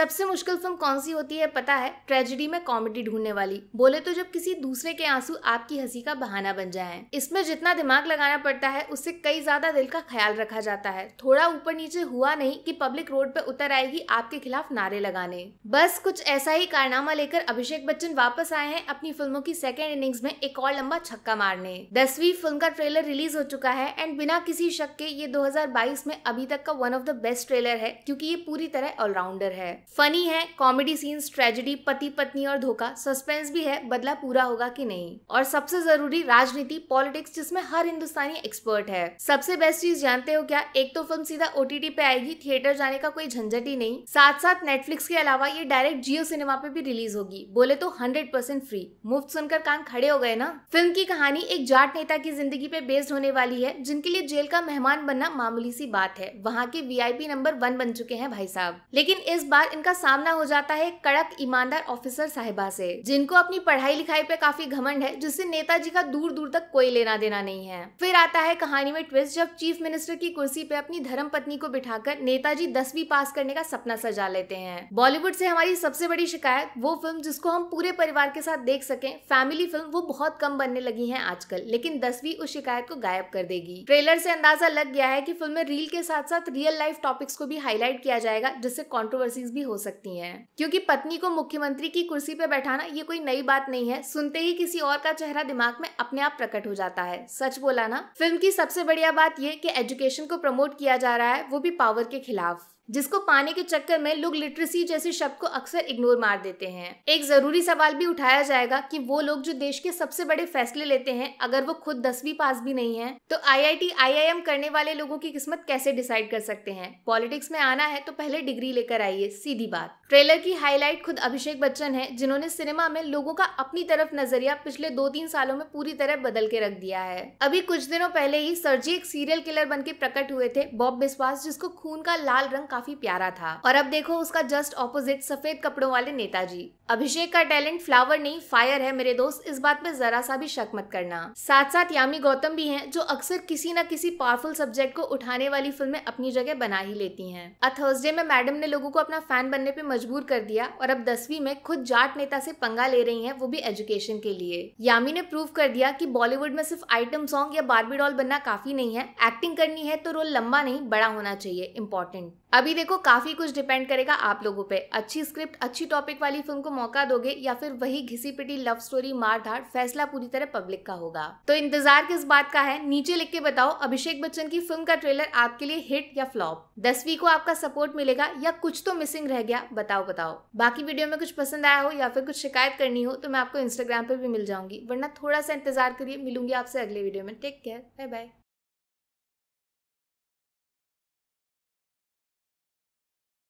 सबसे मुश्किल फिल्म कौन सी होती है पता है ट्रेजिडी में कॉमेडी ढूंढने वाली बोले तो जब किसी दूसरे के आंसू आपकी हंसी का बहाना बन जाए इसमें जितना दिमाग लगाना पड़ता है उससे कई ज्यादा दिल का ख्याल रखा जाता है थोड़ा ऊपर नीचे हुआ नहीं की पब्लिक रोड पे उतर आएगी आपके खिलाफ नारे लगाने बस कुछ ऐसा ही कारनामा लेकर अभिषेक बच्चन वापस आए हैं अपनी फिल्मों की सेकेंड इनिंग्स में एक और लंबा छक्का मारने दसवीं फिल्म का ट्रेलर रिलीज हो चुका है एंड बिना किसी शक के ये 2022 में अभी तक का one of the best trailer है क्योंकि ये पूरी तरह ऑलराउंडर है फनी है कॉमेडी सीन्स ट्रेजेडी पति पत्नी और धोखा सस्पेंस भी है बदला पूरा होगा कि नहीं और सबसे जरूरी राजनीति पॉलिटिक्स जिसमें हर हिंदुस्तानी एक्सपर्ट है सबसे बेस्ट चीज जानते हो क्या एक तो फिल्म सीधा ओटीटी पे आएगी थिएटर जाने का कोई झंझट ही नहीं साथ साथ नेटफ्लिक्स के अलावा ये डायरेक्ट जियो सिनेमा पे भी रिलीज होगी बोले तो हंड्रेड परसेंट फ्री मुफ्त सुनकर कान खड़े हो गए ना फिल्म की कहानी एक जाट नेता की जिंदगी पे बेस्ड होने वाली है जिनके लिए जेल का मेहमान बनना मामूली सी बात है वहाँ के वी नंबर वन बन चुके हैं भाई साहब लेकिन इस बार आजमाइश का सामना हो जाता है कड़क ईमानदार ऑफिसर साहिबा से जिनको अपनी पढ़ाई लिखाई पे काफी घमंड है जिससे नेताजी का दूर दूर तक कोई लेना देना नहीं है फिर आता है कहानी में ट्विस्ट जब चीफ मिनिस्टर की कुर्सी पे अपनी धर्म पत्नी को बिठाकर नेताजी दसवीं पास करने का सपना सजा लेते हैं बॉलीवुड से हमारी सबसे बड़ी शिकायत वो फिल्म जिसको हम पूरे परिवार के साथ देख सके फैमिली फिल्म वो बहुत कम बनने लगी है आजकल लेकिन दसवीं उस शिकायत को गायब कर देगी ट्रेलर से अंदाजा लग गया है की फिल्म में रील के साथ साथ रियल लाइफ टॉपिक्स को भी हाईलाइट किया जाएगा जिससे कॉन्ट्रोवर्सीज भी भी हो सकती हैं क्योंकि पत्नी को मुख्यमंत्री की कुर्सी पर बैठाना ये कोई नई बात नहीं है सुनते ही किसी और का चेहरा दिमाग में अपने आप प्रकट हो जाता है सच बोला ना फिल्म की सबसे बढ़िया बात ये कि एजुकेशन को प्रमोट किया जा रहा है वो भी पावर के खिलाफ जिसको पाने के चक्कर में लोग लिटरेसी जैसे शब्द को अक्सर इग्नोर मार देते हैं एक जरूरी सवाल भी उठाया जाएगा कि वो लोग जो देश के सबसे बड़े फैसले लेते हैं अगर वो खुद दसवीं पास भी नहीं है तो आईआईटी आईआईएम करने वाले लोगों की किस्मत कैसे डिसाइड कर सकते हैं पॉलिटिक्स में आना है तो पहले डिग्री लेकर आइए सीधी बात ट्रेलर की हाईलाइट खुद अभिषेक बच्चन है जिन्होंने सिनेमा में लोगों का अपनी तरफ नजरिया पिछले दो तीन सालों में पूरी तरह बदल के रख दिया है अभी कुछ दिनों पहले ही सरजी एक सीरियल किलर बन के प्रकट हुए थे बॉब बिस्वास जिसको खून का लाल रंग काफी प्यारा था और अब देखो उसका जस्ट ऑपोजिट सफेद कपड़ों वाले नेताजी अभिषेक का टैलेंट फ्लावर नहीं फायर है मेरे दोस्त इस बात पे जरा सा भी शक मत करना साथ साथ यामी गौतम भी हैं जो अक्सर किसी न किसी पावरफुल सब्जेक्ट को उठाने वाली फिल्में अपनी जगह बना ही लेती हैं अ थर्सडे में मैडम ने लोगों को अपना फैन बनने पे मजबूर कर दिया और अब दसवीं में खुद जाट नेता से पंगा ले रही हैं वो भी एजुकेशन के लिए यामी ने प्रूव कर दिया कि बॉलीवुड में सिर्फ आइटम सॉन्ग या बारबी डॉल बनना काफी नहीं है एक्टिंग करनी है तो रोल लंबा नहीं बड़ा होना चाहिए इंपॉर्टेंट अभी देखो काफ़ी कुछ डिपेंड करेगा आप लोगों पे अच्छी स्क्रिप्ट अच्छी टॉपिक वाली फिल्म को मौका दोगे या फिर वही घिसी पिटी लव स्टोरी मार धार फैसला पूरी तरह पब्लिक का होगा तो इंतजार किस बात का है नीचे लिख के बताओ अभिषेक बच्चन की फिल्म का ट्रेलर आपके लिए हिट या फ्लॉप दसवीं को आपका सपोर्ट मिलेगा या कुछ तो मिसिंग रह गया बताओ बताओ बाकी वीडियो में कुछ पसंद आया हो या फिर कुछ शिकायत करनी हो तो मैं आपको इंस्टाग्राम पर भी मिल जाऊंगी वरना थोड़ा सा इंतजार करिए मिलूंगी आपसे अगले वीडियो में टेक केयर बाय बाय